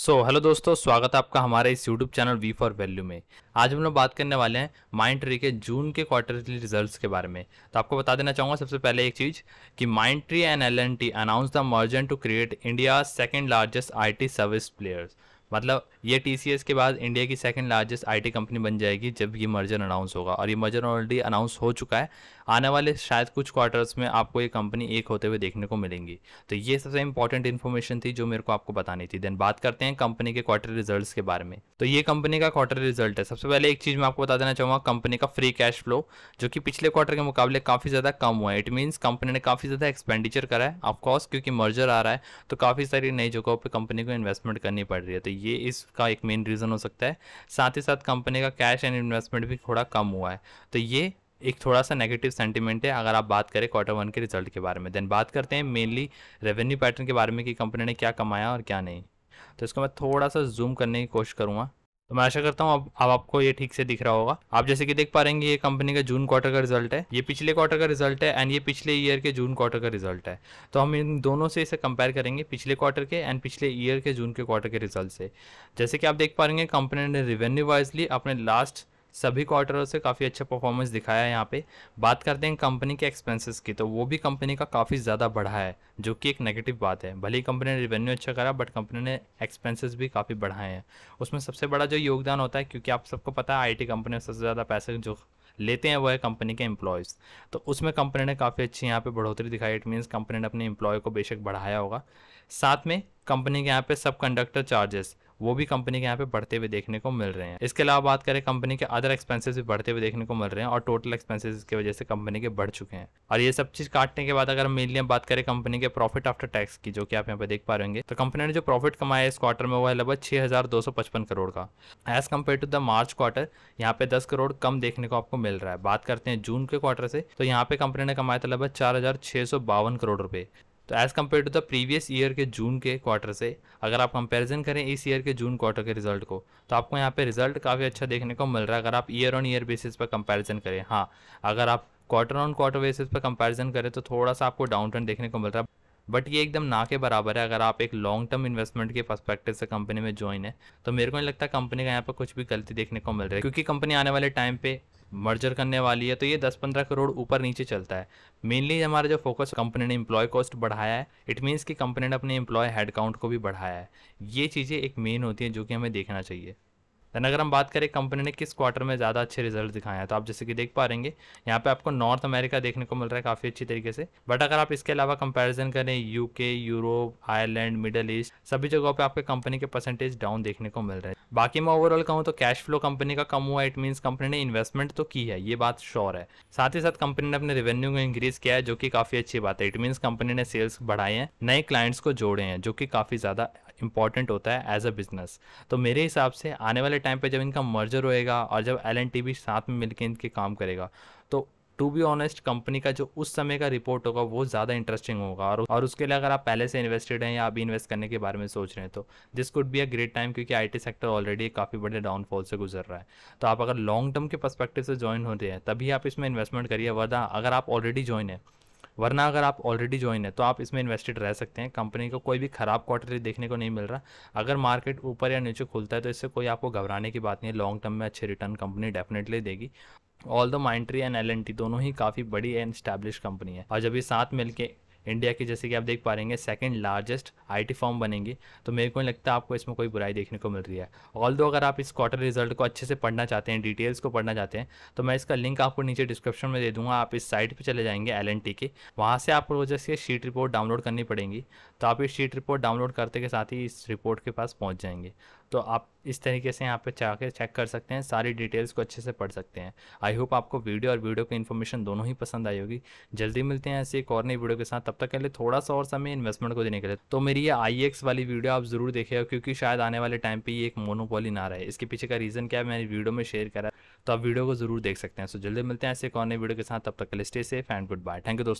सो so, hello दोस्तों स्वागत है आपका हमारे इस YouTube channel we for value में आज हम लोग बात करने वाले हैं माइंड ट्री के जून के क्वार्टरली रिजल्ट्स के बारे में तो आपको बता देना चाहूँगा सबसे पहले एक चीज़ कि mind tree and L N T announce the merger to create India second largest I T service players मतलब ये टी के बाद इंडिया की सेकंड लार्जेस्ट आई कंपनी बन जाएगी जब ये मर्जर अनाउंस होगा और ये मर्जर ऑलरेडी अनाउंस हो चुका है आने वाले शायद कुछ क्वार्टर्स में आपको ये कंपनी एक होते हुए देखने को मिलेंगी तो ये सबसे इंपॉर्टेंट इन्फॉर्मेशन थी जो मेरे को आपको बतानी थी देन बात करते हैं कंपनी के क्वार्टर रिजल्ट के बारे में तो ये कंपनी का क्वार्टर रिजल्ट है सबसे पहले एक चीज़ मैं आपको बता देना चाहूँगा कंपनी का फ्री कैश फ्लो जो कि पिछले क्वार्टर के मुकाबले काफ़ी ज़्यादा कम हुआ है इट मीन्स कंपनी ने काफ़ी ज़्यादा एक्सपेंडिचर करा है ऑफकोर्स क्योंकि मर्जर आ रहा है तो काफ़ी सारी नई जगहों पर कंपनी को इन्वेस्टमेंट करनी पड़ रही है तो ये इस का एक मेन रीज़न हो सकता है साथ ही साथ कंपनी का कैश एंड इन्वेस्टमेंट भी थोड़ा कम हुआ है तो ये एक थोड़ा सा नेगेटिव सेंटीमेंट है अगर आप बात करें क्वार्टर वन के रिजल्ट के बारे में देन बात करते हैं मेनली रेवेन्यू पैटर्न के बारे में कि कंपनी ने क्या कमाया और क्या नहीं तो इसको मैं थोड़ा सा जूम करने की कोशिश करूँगा तो मैं आशा करता हूँ अब आप, आपको ये ठीक से दिख रहा होगा आप जैसे कि देख पा रहे हैं ये कंपनी का जून क्वार्टर का रिजल्ट है ये पिछले क्वार्टर का रिजल्ट है एंड ये पिछले ईयर के जून क्वार्टर का रिजल्ट है तो हम इन दोनों से इसे कंपेयर करेंगे पिछले क्वार्टर के एंड पिछले ईयर के जून के क्वार्टर के रिजल्ट से जैसे कि आप देख पा रहे हैं कंपनी ने रिवेन्यू वाइजली अपने लास्ट सभी क्वार्टरों से काफ़ी अच्छा परफॉर्मेंस दिखाया है यहाँ पे बात करते हैं कंपनी के एक्सपेंसेस की तो वो भी कंपनी का काफ़ी ज़्यादा बढ़ा है जो कि एक नेगेटिव बात है भले ही कंपनी ने रिवेन्यू अच्छा करा बट कंपनी ने एक्सपेंसेस भी काफ़ी बढ़ाए हैं उसमें सबसे बड़ा जो योगदान होता है क्योंकि आप सबको पता है आई कंपनी में सबसे ज़्यादा पैसे जो लेते हैं वह है कंपनी के एम्प्लॉयज़ तो उसमें कंपनी ने काफ़ी अच्छी यहाँ पे बढ़ोतरी दिखाई इट मीन्स कंपनी ने अपने एम्प्लॉय को बेशक बढ़ाया होगा साथ में कंपनी के यहाँ पे सब कंडक्टर चार्जेस वो भी कंपनी के यहाँ पे बढ़ते हुए देखने को मिल रहे हैं इसके अलावा बात करें कंपनी के अदर एक्सपेंसेस भी बढ़ते हुए देखने को मिल रहे हैं और टोटल एक्सपेंसेस की वजह से कंपनी के बढ़ चुके हैं और ये सब चीज काटने के बाद अगर मेनली बात करें कंपनी के प्रॉफिट आफ्टर टैक्स की जो कि आप यहाँ पे देख पा रहे तो कंपनी ने जो प्रॉफिट कमाया इस क्वार्टर में वो है लगभग छह करोड़ का as compared to the March quarter यहाँ पे दस करोड़ कम देखने को आपको मिल रहा है बात करते हैं जून के क्वार्टर से तो यहाँ पे कंपनी ने कमाया था लगभग चार करोड़ रुपए तो as compared to the previous year के जून के क्वार्टर से अगर आप कंपेरिजन करें इस ईयर के जून क्वार्टर के रिजल्ट को तो आपको यहाँ पे रिजल्ट काफ़ी अच्छा देखने को मिल रहा है अगर आप ईयर ऑन ईयर बेसिस पर कंपेरिजन करें हाँ अगर आप क्वार्टर ऑन क्वार्टर बेसिस पर कंपेरिजन करें तो थोड़ा सा आपको डाउन टर्न देखने को मिल रहा है बट ये एकदम ना के बराबर है अगर आप एक लॉन्ग टर्म इन्वेस्टमेंट के पर्सपेक्टिव से कंपनी में ज्वाइन है तो मेरे को नहीं लगता कंपनी का यहाँ पर कुछ भी गलती देखने को मिल रही है क्योंकि कंपनी आने वाले टाइम पे मर्जर करने वाली है तो ये 10-15 करोड़ ऊपर नीचे चलता है मेनली हमारा जो फोकस कंपनी ने इम्प्लॉय कॉस्ट बढ़ाया है इट मीन्स कि कंपनी ने अपने इम्प्लॉय हेड काउंट को भी बढ़ाया है ये चीज़ें एक मेन होती हैं जो कि हमें देखना चाहिए देन अगर हम बात करें कंपनी ने किस क्वार्टर में ज़्यादा अच्छे रिजल्ट दिखाए हैं तो आप जैसे कि देख पा रहेंगे यहाँ पे आपको नॉर्थ अमेरिका देखने को मिल रहा है काफ़ी अच्छी तरीके से बट अगर आप इसके अलावा कंपैरिजन करें UK Europe Ireland Middle East सभी जगहों पे आपके कंपनी के परसेंटेज डाउन देखने को मिल रहे हैं बाकी मैं ओवरऑल कहूँ तो कैश फ्लो कंपनी का कम हुआ इट मीन्स कंपनी ने इन्वेस्टमेंट तो की है ये बात श्योर है साथ ही साथ कंपनी ने अपने रेवेन्यू को इंक्रीज किया है जो कि काफ़ी अच्छी बात है इट मीन्स कंपनी ने सेल्स बढ़ाए हैं नए क्लाइंट्स को जोड़े हैं जो कि काफ़ी ज़्यादा इंपॉर्टेंट होता है एज अ बिजनेस तो मेरे हिसाब से आने वाले टाइम पर जब इनका मर्जर होएगा और जब एल एंड टी भी साथ में मिलकर इनके काम करेगा तो टू बी ऑनेस्ट कंपनी का जो उस समय का रिपोर्ट होगा वो ज़्यादा इंटरेस्टिंग होगा और और उसके लिए अगर आप पहले से इन्वेस्टेड हैं या अभी इन्वेस्ट करने के बारे में सोच रहे हैं तो this could be a great time क्योंकि आईटी सेक्टर ऑलरेडी काफ़ी बड़े डाउनफॉल से गुजर रहा है तो आप अगर लॉन्ग टर्म के परस्पेक्टिव से ज्वाइन होते हैं तभी आप इसमें इन्वेस्टमेंट करिए वर्दा अगर आप ऑलरेडी ज्वाइन है वरना अगर आप ऑलरेडी ज्वाइन है तो आप इसमें इन्वेस्टेड रह सकते हैं कंपनी को कोई भी ख़राब क्वार्टर देखने को नहीं मिल रहा अगर मार्केट ऊपर या नीचे खुलता है तो इससे कोई आपको घबराने की बात नहीं है लॉन्ग टर्म में अच्छे रिटर्न कंपनी डेफिनेटली देगी all the Mindtree and L दोनों ही काफ़ी बड़ी एंड स्टैब्लिश कंपनी है और जब ये साथ मिलकर इंडिया के जैसे कि आप देख पा रहे हैं सेकेंड लार्जेस्ट आई टी फॉर्म बनेंगे तो मेरे को नहीं लगता आपको इसमें कोई बुराई देखने को मिल रही है ऑल दो अगर आप इस क्वार्टर रिजल्ट को अच्छे से पढ़ना चाहते हैं डिटेल्स को पढ़ना चाहते हैं तो मैं इसका लिंक आपको नीचे डिस्क्रिप्शन में दे दूंगा आप इस साइट पर चले जाएंगे एल एन टी के वहाँ से आपको जैसे की शीट रिपोर्ट डाउनलोड करनी पड़ेगी तो आप इस शीट रिपोर्ट डाउनलोड करते के साथ ही इस रिपोर्ट के पास पहुँच जाएंगे तो आप इस तरीके से यहाँ पे जाकर चेक कर सकते हैं सारी डिटेल्स को अच्छे से पढ़ सकते हैं आई होप आपको वीडियो और वीडियो की इन्फॉर्मेशन दोनों ही पसंद आई होगी जल्दी मिलते हैं ऐसे एक और नई वीडियो के साथ तब तक के लिए थोड़ा सा और समय इन्वेस्टमेंट को देने के लिए तो मेरी ये आई वाली वीडियो आप जरूर देखे क्योंकि शायद आने वाले टाइम पर ये एक मोनोपोली ना रहे इसके पीछे का रीज़न क्या है मैंने वीडियो में शेयर करा तो आप वीडियो को जरूर देख सकते हैं सो जल्दी मिलते हैं ऐसे एक और नई वीडियो के साथ तब तक के लिए stay safe and goodbye thank you दोस्तों